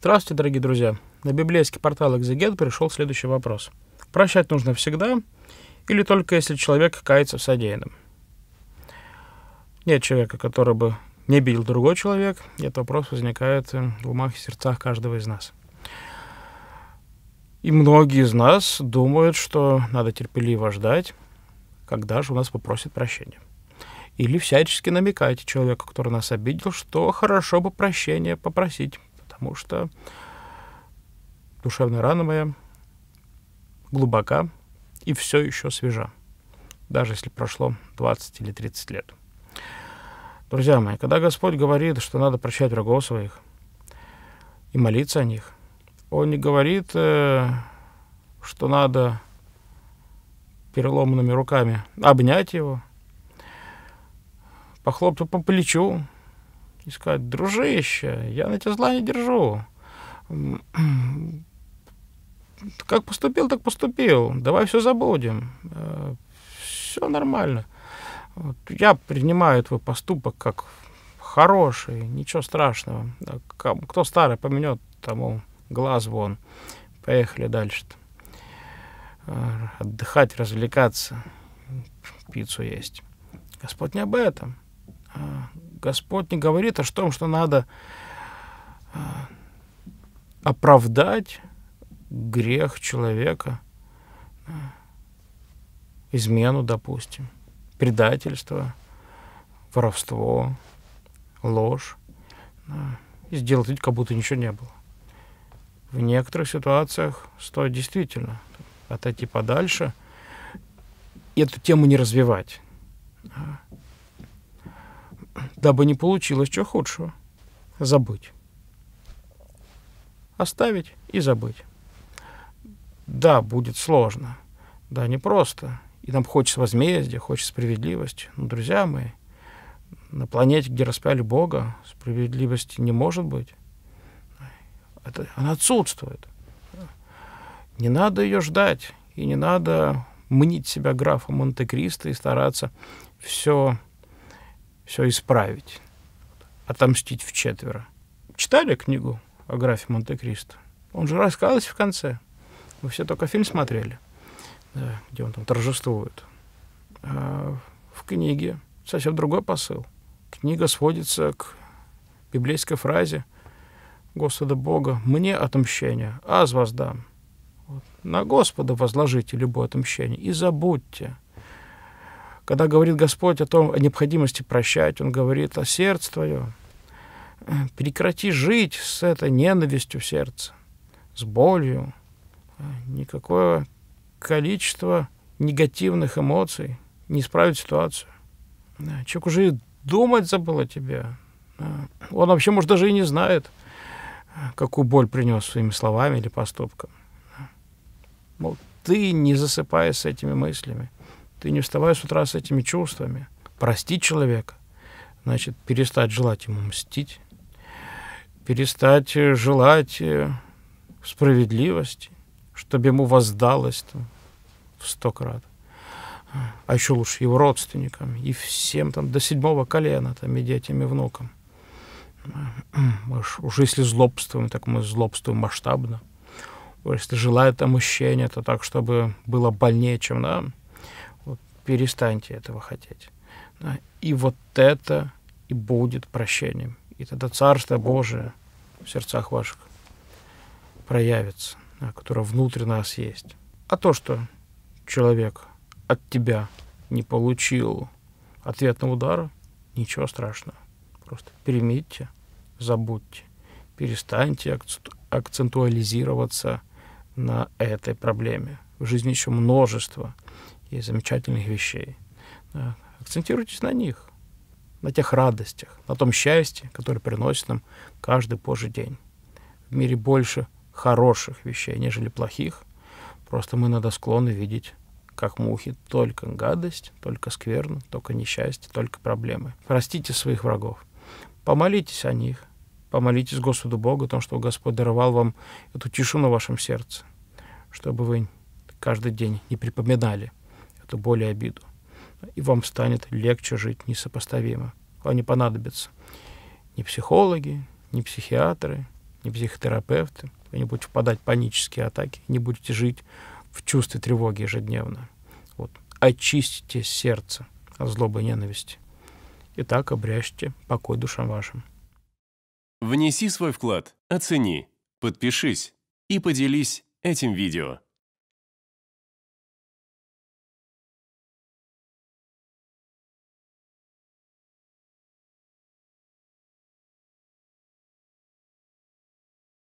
Здравствуйте, дорогие друзья! На библейский портал «Экзегет» пришел следующий вопрос. Прощать нужно всегда или только если человек кается в содеянном? Нет человека, который бы не бил другой человек, этот вопрос возникает э, в умах и сердцах каждого из нас. И многие из нас думают, что надо терпеливо ждать, когда же у нас попросят прощения. Или всячески намекайте человеку, который нас обидел, что хорошо бы прощения попросить потому что душевная рана моя глубока и все еще свежа, даже если прошло 20 или 30 лет. Друзья мои, когда Господь говорит, что надо прощать врагов своих и молиться о них, Он не говорит, э, что надо переломанными руками обнять его, похлопать по плечу, и сказать, дружище, я на тебя зла не держу. Как поступил, так поступил. Давай все забудем. Э, все нормально. Я принимаю твой поступок как хороший, ничего страшного. Кто старый поменет, тому глаз вон. Поехали дальше. -то. Э, отдыхать, развлекаться, пиццу есть. Господь не об этом. Господь не говорит о том, что надо э, оправдать грех человека, э, измену, допустим, предательство, воровство, ложь, э, и сделать вид, как будто ничего не было. В некоторых ситуациях стоит действительно отойти подальше и эту тему не развивать дабы не получилось чего худшего. Забыть. Оставить и забыть. Да, будет сложно. Да, непросто. И нам хочется возмездия, хочется справедливости. Но, друзья мои, на планете, где распяли Бога, справедливости не может быть. Это, она отсутствует. Не надо ее ждать, и не надо мнить себя графом Монте-Кристо и стараться все все исправить, отомстить в четверо. Читали книгу о графе Монте-Кристо? Он же рассказывался в конце. Вы все только фильм смотрели, да, где он там торжествует. А в книге совсем другой посыл. Книга сводится к библейской фразе Господа Бога «Мне отомщение, аз воздам». Вот. На Господа возложите любое отомщение и забудьте – когда говорит Господь о том, о необходимости прощать, Он говорит о «А сердце твое. Э, прекрати жить с этой ненавистью в сердце, с болью. Э, никакое количество негативных эмоций не исправит ситуацию. Человек уже и думать забыл о тебе. Он вообще, может, даже и не знает, какую боль принес своими словами или поступком. Мол, ты не засыпаешь с этими мыслями ты не вставай с утра с этими чувствами, простить человека, значит, перестать желать ему мстить, перестать э, желать э, справедливости, чтобы ему воздалось там, в сто крат. А еще лучше его родственникам и всем там до седьмого колена, там и детям, и внукам. Мы уж если злобствуем, так мы злобствуем масштабно. Если желает омущения, то так, чтобы было больнее, чем нам. Да? перестаньте этого хотеть. И вот это и будет прощением. И тогда Царство Божие в сердцах ваших проявится, которое внутри нас есть. А то, что человек от тебя не получил ответного удара, ничего страшного. Просто примите, забудьте, перестаньте акцентуализироваться на этой проблеме. В жизни еще множество – и замечательных вещей. Да. Акцентируйтесь на них, на тех радостях, на том счастье, которое приносит нам каждый Божий день. В мире больше хороших вещей, нежели плохих. Просто мы надо склонны видеть как мухи, только гадость, только скверно, только несчастье, только проблемы. Простите своих врагов. Помолитесь о них. Помолитесь Господу Богу о том, что Господь даровал вам эту тишину в вашем сердце, чтобы вы каждый день не припоминали эту боль и обиду. И вам станет легче жить несопоставимо. Вам не понадобится ни психологи, ни психиатры, ни психотерапевты. Вы не будете впадать в панические атаки, не будете жить в чувстве тревоги ежедневно. Вот. Очистите сердце от злобы и ненависти. И так обрящите покой душам вашим. Внеси свой вклад, оцени, подпишись и поделись этим видео.